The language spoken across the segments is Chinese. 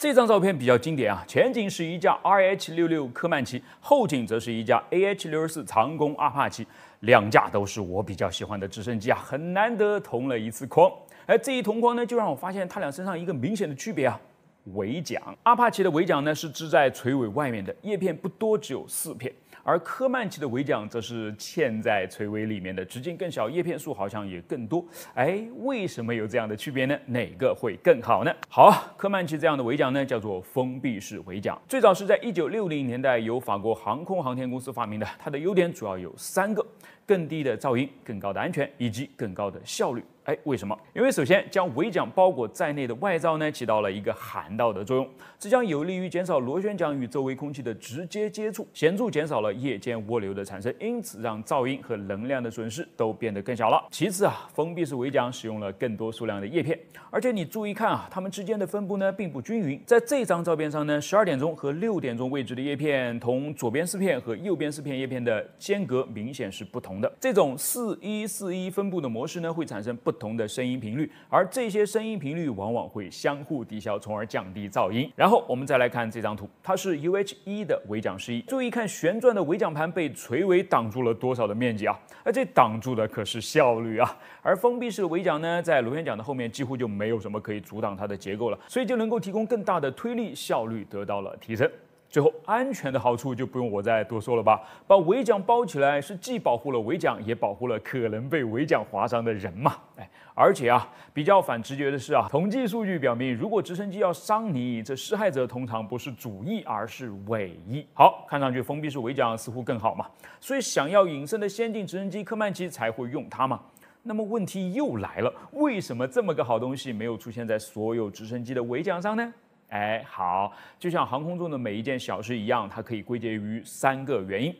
这张照片比较经典啊，前景是一架 R H 六六科曼奇，后景则是一架 A H 六十四长弓阿帕奇，两架都是我比较喜欢的直升机啊，很难得同了一次框。而这一同框呢，就让我发现他俩身上一个明显的区别啊，尾桨。阿帕奇的尾桨呢是支在垂尾外面的，叶片不多，只有四片。而科曼奇的尾桨则是嵌在垂尾里面的，直径更小，叶片数好像也更多。哎，为什么有这样的区别呢？哪个会更好呢？好，科曼奇这样的尾桨呢，叫做封闭式尾桨，最早是在一九六零年代由法国航空航天公司发明的。它的优点主要有三个：更低的噪音、更高的安全以及更高的效率。哎，为什么？因为首先将尾桨包裹在内的外罩呢，起到了一个涵道的作用，这将有利于减少螺旋桨与周围空气的直接接触，显著减少了夜间涡流的产生，因此让噪音和能量的损失都变得更小了。其次啊，封闭式尾桨使用了更多数量的叶片，而且你注意看啊，它们之间的分布呢并不均匀。在这张照片上呢，十二点钟和六点钟位置的叶片同左边四片和右边四片叶片的间隔明显是不同的。这种四一四一分布的模式呢，会产生不不同的声音频率，而这些声音频率往往会相互抵消，从而降低噪音。然后我们再来看这张图，它是 UH-1 的尾桨示意。注意看旋转的尾桨盘被垂尾挡住了多少的面积啊！而这挡住的可是效率啊！而封闭式的尾桨呢，在螺旋桨的后面几乎就没有什么可以阻挡它的结构了，所以就能够提供更大的推力，效率得到了提升。最后，安全的好处就不用我再多说了吧。把尾桨包起来，是既保护了尾桨，也保护了可能被尾桨划伤的人嘛。哎，而且啊，比较反直觉的是啊，统计数据表明，如果直升机要伤你，这施害者通常不是主义，而是尾翼。好，看上去封闭式围桨似乎更好嘛。所以，想要隐身的先进直升机科曼奇才会用它嘛。那么问题又来了，为什么这么个好东西没有出现在所有直升机的尾桨上呢？哎，好，就像航空中的每一件小事一样，它可以归结于三个原因：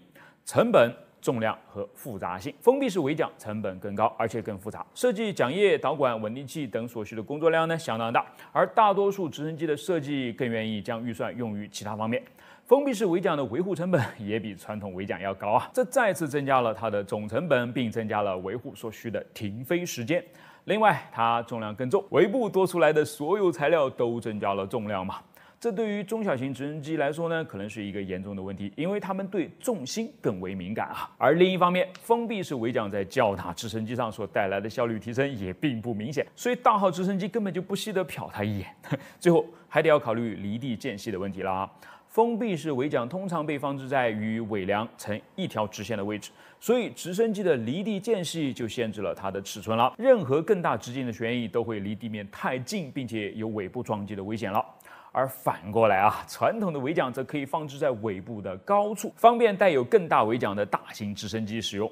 成本、重量和复杂性。封闭式围桨成本更高，而且更复杂，设计桨叶、导管、稳定器等所需的工作量呢相当大。而大多数直升机的设计更愿意将预算用于其他方面。封闭式围桨的维护成本也比传统围桨要高啊，这再次增加了它的总成本，并增加了维护所需的停飞时间。另外，它重量更重，尾部多出来的所有材料都增加了重量嘛。这对于中小型直升机来说呢，可能是一个严重的问题，因为他们对重心更为敏感啊。而另一方面，封闭式尾桨在较大直升机上所带来的效率提升也并不明显，所以大号直升机根本就不稀得瞟它一眼。最后还得要考虑离地间隙的问题了啊。封闭式尾桨通常被放置在与尾梁成一条直线的位置，所以直升机的离地间隙就限制了它的尺寸了。任何更大直径的旋翼都会离地面太近，并且有尾部撞击的危险了。而反过来啊，传统的尾桨则可以放置在尾部的高处，方便带有更大尾桨的大型直升机使用。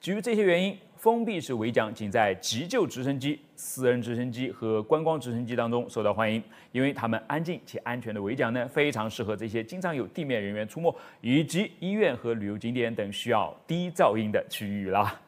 基于这些原因，封闭式尾桨仅在急救直升机、私人直升机和观光直升机当中受到欢迎，因为它们安静且安全的尾桨呢，非常适合这些经常有地面人员出没以及医院和旅游景点等需要低噪音的区域啦。